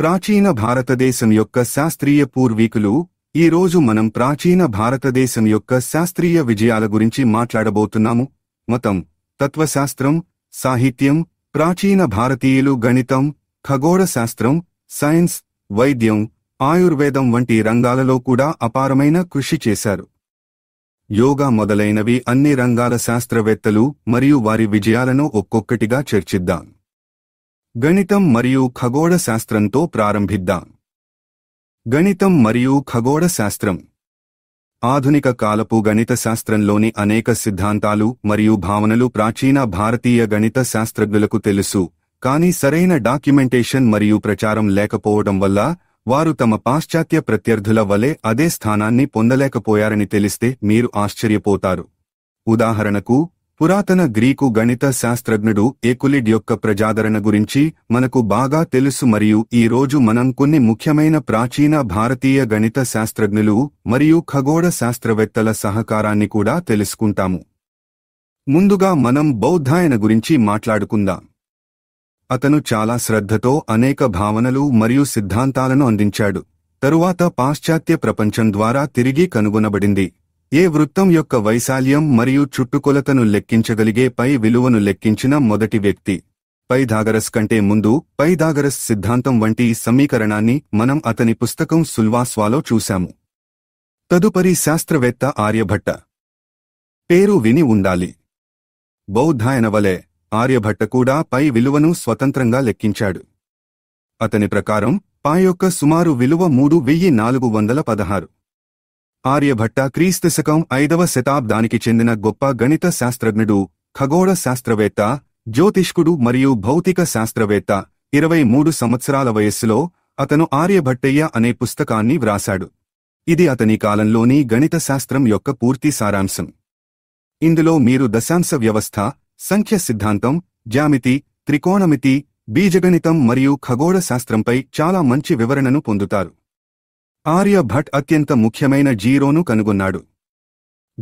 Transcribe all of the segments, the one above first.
ప్రాచీన భారతదేశం యొక్క శాస్త్రీయ పూర్వీకులు ఈ రోజు మనం ప్రాచీన భారతదేశం యొక్క శాస్త్రీయ విజయాల గురించి మాట్లాడబోతున్నాము మతం తత్వశాస్త్రం సాహిత్యం ప్రాచీన భారతీయులు గణితం ఖగోళ శాస్త్రం సైన్స్ వైద్యం ఆయుర్వేదం వంటి రంగాలలో కూడా అపారమైన కృషి చేశారు యోగా మొదలైనవి అన్ని రంగాల శాస్త్రవేత్తలు మరియు వారి విజయాలను ఒక్కొక్కటిగా చర్చిద్దాం గణితం మరియు ఖగోళ శాస్త్రంతో ప్రారంభిద్దాం గణితం మరియు ఖగోళ శాస్త్రం ఆధునిక కాలపు గణిత శాస్త్రంలోని అనేక సిద్ధాంతాలు మరియు భావనలు ప్రాచీన భారతీయ గణిత శాస్త్రజ్ఞులకు తెలుసు కానీ సరైన డాక్యుమెంటేషన్ మరియు ప్రచారం లేకపోవడం వల్ల వారు తమ పాశ్చాత్య ప్రత్యర్థుల వలె అదే స్థానాన్ని పొందలేకపోయారని తెలిస్తే మీరు ఆశ్చర్యపోతారు ఉదాహరణకు పురాతన గ్రీకు గణిత శాస్త్రజ్ఞుడు ఏకులిడ్ యొక్క ప్రజాదరణ గురించి మనకు బాగా తెలుసు మరియు ఈ రోజు మనం కొన్ని ముఖ్యమైన ప్రాచీన భారతీయ గణిత శాస్త్రజ్ఞులు మరియు ఖగోళ శాస్త్రవేత్తల సహకారాన్ని కూడా తెలుసుకుంటాము ముందుగా మనం బౌద్ధాయన గురించి మాట్లాడుకుందాం అతను చాలా శ్రద్ధతో అనేక భావనలు మరియు సిద్ధాంతాలను అందించాడు తరువాత పాశ్చాత్య ప్రపంచం ద్వారా తిరిగి కనుగొనబడింది ఏ వృత్తం యొక్క వైశాల్యం మరియు చుట్టుకొలతను లెక్కించగలిగే పై విలువను లెక్కించిన మొదటి వ్యక్తి దాగరస్ కంటే ముందు దాగరస్ సిద్ధాంతం వంటి సమీకరణాన్ని మనం అతని పుస్తకం సుల్వాస్వాలో చూశాము తదుపరి శాస్త్రవేత్త ఆర్యభట్ట పేరు విని ఉండాలి బౌద్ధాయన వలె ఆర్యభట్ట కూడా పై విలువను స్వతంత్రంగా లెక్కించాడు అతని ప్రకారం పా యొక్క సుమారు విలువ మూడు వెయ్యి నాలుగు వందల పదహారు ఆర్యభట్ట క్రీస్తుశకం ఐదవ శతాబ్దానికి చెందిన గొప్ప గణిత శాస్త్రజ్ఞుడు ఖగోళ శాస్త్రవేత్త జ్యోతిష్కుడు మరియు భౌతిక శాస్త్రవేత్త ఇరవై మూడు సంవత్సరాల వయస్సులో అతను ఆర్యభట్టయ్య అనే పుస్తకాన్ని వ్రాశాడు ఇది అతని కాలంలోని గణిత శాస్త్రం యొక్క పూర్తి సారాంశం ఇందులో మీరు దశాంశ వ్యవస్థ సంఖ్య సిద్ధాంతం జ్యామితి త్రికోణమితి బీజగణితం మరియు ఖగోళ శాస్త్రంపై చాలా మంచి వివరణను పొందుతారు ఆర్యభట్ అత్యంత ముఖ్యమైన జీరోను కనుగొన్నాడు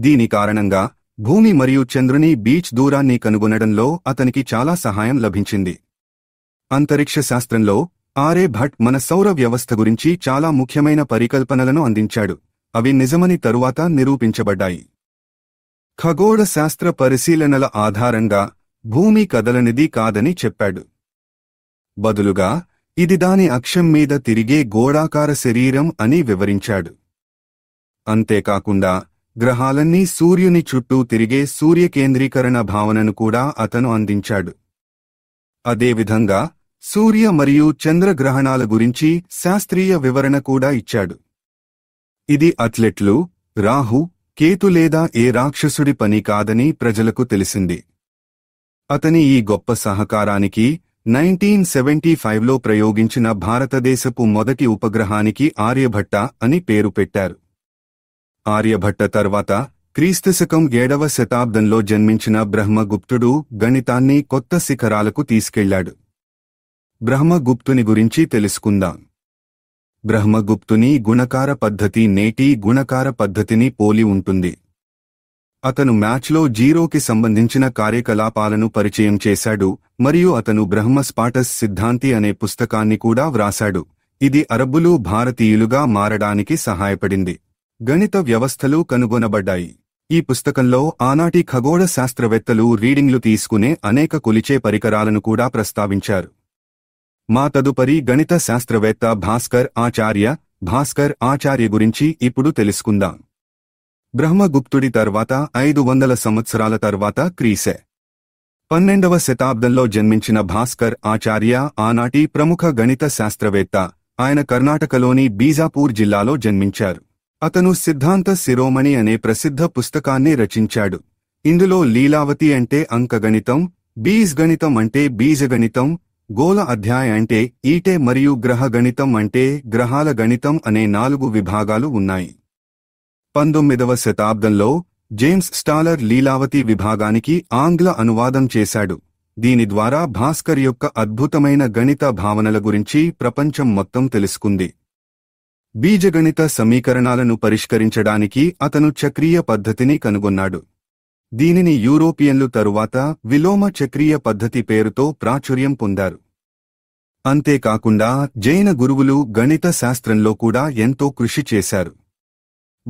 దీని కారణంగా భూమి మరియు చంద్రుని బీచ్ దూరాన్ని కనుగొనడంలో అతనికి చాలా సహాయం లభించింది అంతరిక్ష శాస్త్రంలో ఆరే భట్ మన సౌర వ్యవస్థ గురించి చాలా ముఖ్యమైన పరికల్పనలను అందించాడు అవి నిజమని తరువాత నిరూపించబడ్డాయి ఖగోళ శాస్త్ర పరిశీలనల ఆధారంగా భూమి కదలనిది కాదని చెప్పాడు బదులుగా ఇది దాని అక్షం మీద తిరిగే గోడాకార శరీరం అని వివరించాడు అంతేకాకుండా గ్రహాలన్నీ సూర్యుని చుట్టూ తిరిగే సూర్యకేంద్రీకరణ భావనను కూడా అతను అందించాడు అదేవిధంగా సూర్య మరియు చంద్రగ్రహణాల గురించి శాస్త్రీయ వివరణ కూడా ఇచ్చాడు ఇది అథ్లెట్లు రాహు కేతు లేదా ఏ రాక్షసుడి పని కాదని ప్రజలకు తెలిసింది అతని ఈ గొప్ప సహకారానికి నైన్టీన్ సెవెంటీ ఫైవ్లో ప్రయోగించిన భారతదేశపు మొదటి ఉపగ్రహానికి ఆర్యభట్ట అని పేరు పెట్టారు ఆర్యభట్ట తర్వాత క్రీస్తుశకం ఏడవ శతాబ్దంలో జన్మించిన బ్రహ్మగుప్తుడు గణితాన్ని కొత్త శిఖరాలకు తీసుకెళ్లాడు బ్రహ్మగుప్తుని గురించి తెలుసుకుందాం బ్రహ్మగుప్తుని గుణకార పద్ధతి నేటి గుణకార పద్ధతిని పోలి ఉంటుంది అతను మ్యాచ్లో జీరోకి సంబంధించిన కార్యకలాపాలను పరిచయం చేశాడు మరియు అతను బ్రహ్మ స్పాటస్ సిద్ధాంతి అనే పుస్తకాన్ని కూడా వ్రాశాడు ఇది అరబ్బులు భారతీయులుగా మారడానికి సహాయపడింది గణిత వ్యవస్థలు కనుగొనబడ్డాయి ఈ పుస్తకంలో ఆనాటి ఖగోళ శాస్త్రవేత్తలు రీడింగ్లు తీసుకునే అనేక కొలిచే పరికరాలను కూడా ప్రస్తావించారు మా తదుపరి గణిత శాస్త్రవేత్త భాస్కర్ ఆచార్య భాస్కర్ ఆచార్య గురించి ఇప్పుడు తెలుసుకుందాం బ్రహ్మగుప్తుడి తర్వాత ఐదు వందల సంవత్సరాల తర్వాత క్రీసే పన్నెండవ శతాబ్దంలో జన్మించిన భాస్కర్ ఆచార్య ఆనాటి ప్రముఖ గణిత శాస్త్రవేత్త ఆయన కర్ణాటకలోని బీజాపూర్ జిల్లాలో జన్మించారు అతను సిద్ధాంత శిరోమణి అనే ప్రసిద్ధ పుస్తకాన్ని రచించాడు ఇందులో లీలావతి అంటే అంకగణితం గణితం అంటే బీజగణితం గోల అధ్యాయ అంటే ఈటే మరియు గ్రహ గణితం అంటే గ్రహాల గణితం అనే నాలుగు విభాగాలు ఉన్నాయి పంతొమ్మిదవ శతాబ్దంలో జేమ్స్ స్టాలర్ లీలావతి విభాగానికి ఆంగ్ల అనువాదం చేశాడు దీని ద్వారా భాస్కర్ యొక్క అద్భుతమైన గణిత భావనల గురించి ప్రపంచం మొత్తం తెలుసుకుంది బీజగణిత సమీకరణాలను పరిష్కరించడానికి అతను చక్రీయ పద్ధతిని కనుగొన్నాడు దీనిని యూరోపియన్లు తరువాత విలోమ చక్రీయ పద్ధతి పేరుతో ప్రాచుర్యం పొందారు అంతేకాకుండా జైన గురువులు గణిత శాస్త్రంలో కూడా ఎంతో కృషి చేశారు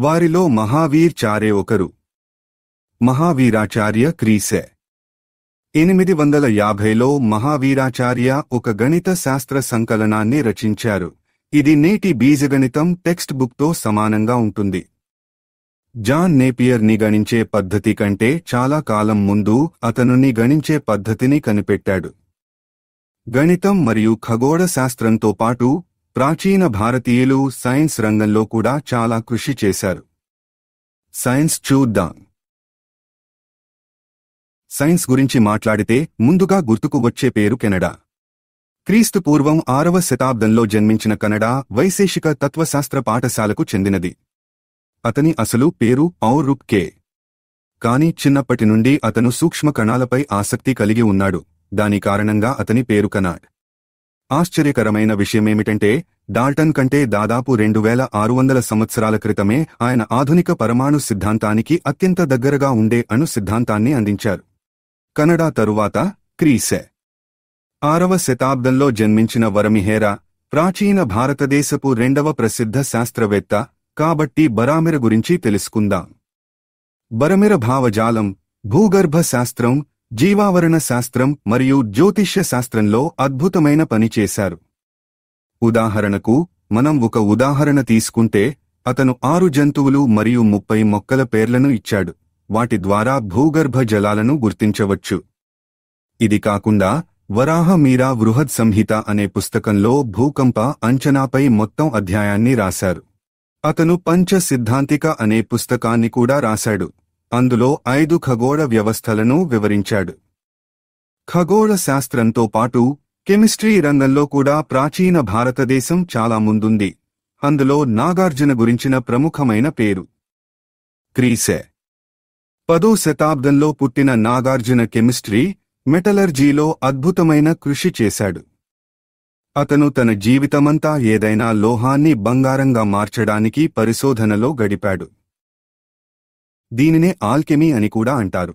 వారిలో మహావీర్ చారే ఒకరు మహావీరాచార్య క్రీసే ఎనిమిది వందల యాభైలో మహావీరాచార్య ఒక గణిత శాస్త్ర సంకలనాన్ని రచించారు ఇది నేటి బీజగణితం టెక్స్ట్ బుక్తో సమానంగా ఉంటుంది జాన్ నేపియర్ని గణించే పద్ధతి కంటే చాలా కాలం ముందు అతనుని గణించే పద్ధతిని కనిపెట్టాడు గణితం మరియు ఖగోళ శాస్త్రంతో పాటు ప్రాచీన భారతీయులు సైన్స్ రంగంలో కూడా చాలా కృషి చేశారు సైన్స్ చూద్దాం సైన్స్ గురించి మాట్లాడితే ముందుగా గుర్తుకు వచ్చే పేరు కెనడా క్రీస్తు పూర్వం ఆరవ శతాబ్దంలో జన్మించిన కనడా వైశేషిక తత్వశాస్త్ర పాఠశాలకు చెందినది అతని అసలు పేరు ఔరుక్ కే కాని చిన్నప్పటి నుండి అతను సూక్ష్మ కణాలపై ఆసక్తి కలిగి ఉన్నాడు దాని కారణంగా అతని పేరు కనాడ్ ఆశ్చర్యకరమైన విషయమేమిటంటే డాల్టన్ కంటే దాదాపు రెండు వేల ఆరు వందల సంవత్సరాల క్రితమే ఆయన ఆధునిక పరమాణు సిద్ధాంతానికి అత్యంత దగ్గరగా ఉండే అణు సిద్ధాంతాన్ని అందించారు కనడా తరువాత క్రీసె ఆరవ శతాబ్దంలో జన్మించిన వరమిహేరా ప్రాచీన భారతదేశపు రెండవ ప్రసిద్ధ శాస్త్రవేత్త కాబట్టి బరామిర గురించి తెలుసుకుందాం బరమిర భావజాలం భూగర్భ శాస్త్రం జీవావరణ శాస్త్రం మరియు జ్యోతిష్య శాస్త్రంలో అద్భుతమైన పని చేశారు ఉదాహరణకు మనం ఒక ఉదాహరణ తీసుకుంటే అతను ఆరు జంతువులు మరియు ముప్పై మొక్కల పేర్లను ఇచ్చాడు వాటి ద్వారా భూగర్భ జలాలను గుర్తించవచ్చు ఇది కాకుండా వరాహ మీరా బృహద్ సంహిత అనే పుస్తకంలో భూకంప అంచనాపై మొత్తం అధ్యాయాన్ని రాశారు అతను పంచ సిద్ధాంతిక అనే పుస్తకాన్ని కూడా రాశాడు అందులో ఐదు ఖగోళ వ్యవస్థలను వివరించాడు ఖగోళ శాస్త్రంతో పాటు కెమిస్ట్రీ రంగంలో కూడా ప్రాచీన భారతదేశం చాలా ముందుంది అందులో నాగార్జున గురించిన ప్రముఖమైన పేరు క్రీసే పదో శతాబ్దంలో పుట్టిన నాగార్జున కెమిస్ట్రీ మెటలర్జీలో అద్భుతమైన కృషి చేశాడు అతను తన జీవితమంతా ఏదైనా లోహాన్ని బంగారంగా మార్చడానికి పరిశోధనలో గడిపాడు దీనినే ఆల్కెమీ అని కూడా అంటారు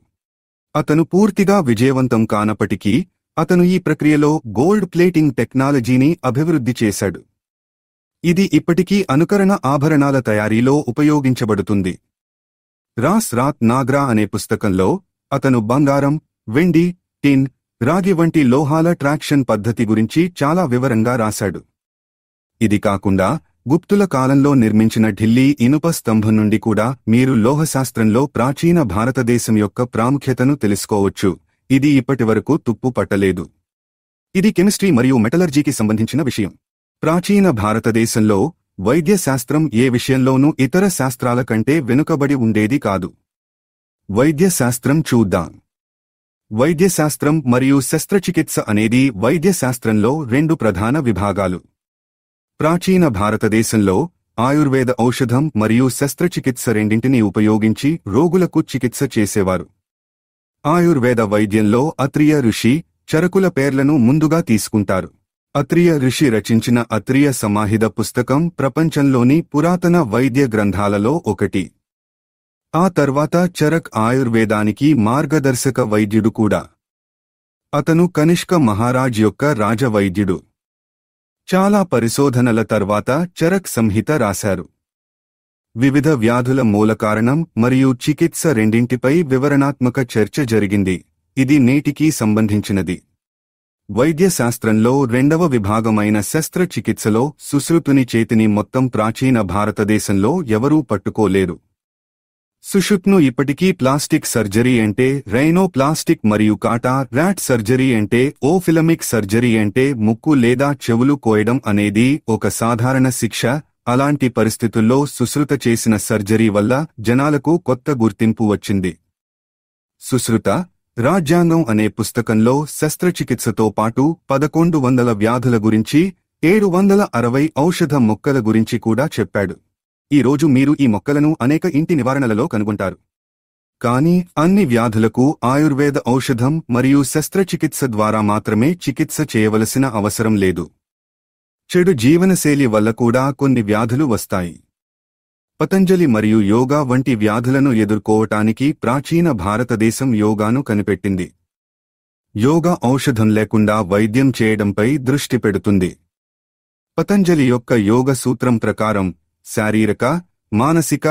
అతను పూర్తిగా విజయవంతం కానప్పటికీ అతను ఈ ప్రక్రియలో గోల్డ్ ప్లేటింగ్ టెక్నాలజీని అభివృద్ధి చేశాడు ఇది ఇప్పటికీ అనుకరణ ఆభరణాల తయారీలో ఉపయోగించబడుతుంది రాస్ రాత్ నాగ్రా అనే పుస్తకంలో అతను బంగారం వెండి టిన్ రాగి వంటి లోహాల ట్రాక్షన్ పద్ధతి గురించి చాలా వివరంగా రాశాడు ఇది కాకుండా గుప్తుల కాలంలో నిర్మించిన ఢిల్లీ ఇనుప స్తంభం నుండి కూడా మీరు లోహశాస్త్రంలో ప్రాచీన భారతదేశం యొక్క ప్రాముఖ్యతను తెలుసుకోవచ్చు ఇది ఇప్పటివరకు తుప్పు పట్టలేదు ఇది కెమిస్ట్రీ మరియు మెటలర్జీకి సంబంధించిన విషయం ప్రాచీన భారతదేశంలో వైద్యశాస్త్రం ఏ విషయంలోనూ ఇతర శాస్త్రాల కంటే వెనుకబడి ఉండేది కాదు వైద్యశాస్త్రం చూద్దాం వైద్యశాస్త్రం మరియు శస్త్రచికిత్స అనేది వైద్యశాస్త్రంలో రెండు ప్రధాన విభాగాలు ప్రాచీన భారతదేశంలో ఆయుర్వేద ఔషధం మరియు శస్త్రచికిత్స రెండింటిని ఉపయోగించి రోగులకు చికిత్స చేసేవారు ఆయుర్వేద వైద్యంలో అత్రియ ఋషి చరకుల పేర్లను ముందుగా తీసుకుంటారు అత్రియ ఋషి రచించిన అత్రియ సమాహిత పుస్తకం ప్రపంచంలోని పురాతన వైద్య గ్రంథాలలో ఒకటి ఆ తర్వాత చరక్ ఆయుర్వేదానికి మార్గదర్శక వైద్యుడు కూడా అతను కనిష్క మహారాజ్ యొక్క రాజవైద్యుడు చాలా పరిశోధనల తర్వాత చరక్ సంహిత రాశారు వివిధ వ్యాధుల మూలకారణం మరియు చికిత్స రెండింటిపై వివరణాత్మక చర్చ జరిగింది ఇది నేటికీ సంబంధించినది వైద్యశాస్త్రంలో రెండవ విభాగమైన శస్త్రచికిత్సలో సుశ్రుతుని చేతిని మొత్తం ప్రాచీన భారతదేశంలో ఎవరూ పట్టుకోలేరు సుషుప్ను ఇప్పటికీ ప్లాస్టిక్ సర్జరీ అంటే రైనో ప్లాస్టిక్ మరియు కాటా ర్యాట్ సర్జరీ అంటే ఓఫిలమిక్ సర్జరీ అంటే ముక్కు లేదా చెవులు కోయడం అనేది ఒక సాధారణ శిక్ష అలాంటి పరిస్థితుల్లో సుశ్రుత చేసిన సర్జరీ వల్ల జనాలకు కొత్త గుర్తింపు వచ్చింది సుశ్రుత రాజ్యాంగం అనే పుస్తకంలో శస్త్రచికిత్సతో పాటు పదకొండు వందల వ్యాధుల గురించి ఏడు వందల అరవై ఔషధ మొక్కల గురించి కూడా చెప్పాడు ఈరోజు మీరు ఈ మొక్కలను అనేక ఇంటి నివారణలలో కనుగొంటారు కానీ అన్ని వ్యాధులకు ఆయుర్వేద ఔషధం మరియు శస్త్రచికిత్స ద్వారా మాత్రమే చికిత్స చేయవలసిన అవసరం లేదు చెడు జీవనశైలి వల్ల కూడా కొన్ని వ్యాధులు వస్తాయి పతంజలి మరియు యోగా వంటి వ్యాధులను ఎదుర్కోవటానికి ప్రాచీన భారతదేశం యోగాను కనిపెట్టింది యోగా ఔషధం లేకుండా వైద్యం చేయడంపై దృష్టి పెడుతుంది పతంజలి యొక్క యోగ సూత్రం ప్రకారం శారీరక మానసిక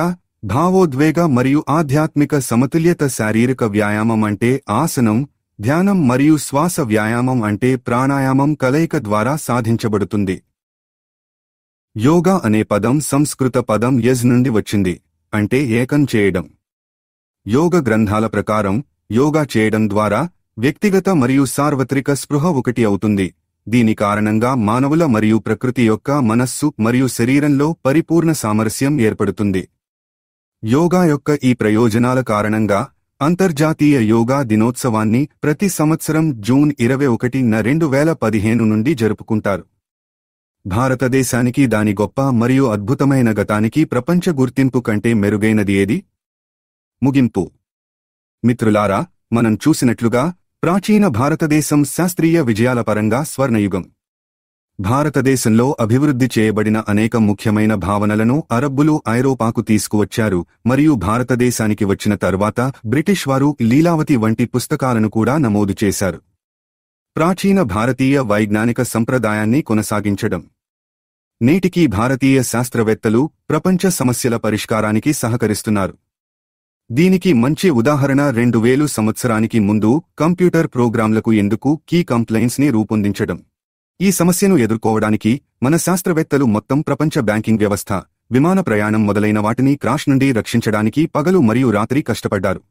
భావోద్వేగ మరియు ఆధ్యాత్మిక సమతుల్యత శారీరక వ్యాయామం అంటే ఆసనం ధ్యానం మరియు శ్వాస వ్యాయామం అంటే ప్రాణాయామం కలయిక ద్వారా సాధించబడుతుంది యోగా అనే పదం సంస్కృత పదం యజ్ నుండి వచ్చింది అంటే ఏకం చేయడం యోగ గ్రంథాల ప్రకారం యోగా చేయడం ద్వారా వ్యక్తిగత మరియు సార్వత్రిక స్పృహ ఒకటి అవుతుంది దీని కారణంగా మానవుల మరియు ప్రకృతి యొక్క మనస్సు మరియు శరీరంలో పరిపూర్ణ సామరస్యం ఏర్పడుతుంది యోగా యొక్క ఈ ప్రయోజనాల కారణంగా అంతర్జాతీయ యోగా దినోత్సవాన్ని ప్రతి సంవత్సరం జూన్ ఇరవై ఒకటిన రెండు వేల పదిహేను నుండి జరుపుకుంటారు భారతదేశానికి దాని గొప్ప మరియు అద్భుతమైన గతానికి ప్రపంచ గుర్తింపు కంటే మెరుగైనది ఏది ముగింపు మిత్రులారా మనం చూసినట్లుగా ప్రాచీన భారతదేశం శాస్త్రీయ విజయాల పరంగా స్వర్ణయుగం భారతదేశంలో అభివృద్ధి చేయబడిన అనేక ముఖ్యమైన భావనలను అరబ్బులు ఐరోపాకు తీసుకువచ్చారు మరియు భారతదేశానికి వచ్చిన తర్వాత బ్రిటిష్ వారు లీలావతి వంటి పుస్తకాలను కూడా నమోదు చేశారు ప్రాచీన భారతీయ వైజ్ఞానిక సంప్రదాయాన్ని కొనసాగించడం నేటికీ భారతీయ శాస్త్రవేత్తలు ప్రపంచ సమస్యల పరిష్కారానికి సహకరిస్తున్నారు దీనికి మంచి ఉదాహరణ రెండు వేలు సంవత్సరానికి ముందు కంప్యూటర్ ప్రోగ్రాంలకు ఎందుకు కీ ని రూపొందించడం ఈ సమస్యను ఎదుర్కోవడానికి మన శాస్త్రవేత్తలు మొత్తం ప్రపంచ బ్యాంకింగ్ వ్యవస్థ విమాన ప్రయాణం మొదలైన వాటిని క్రాష్ నుండి రక్షించడానికి పగలు మరియు రాత్రి కష్టపడ్డారు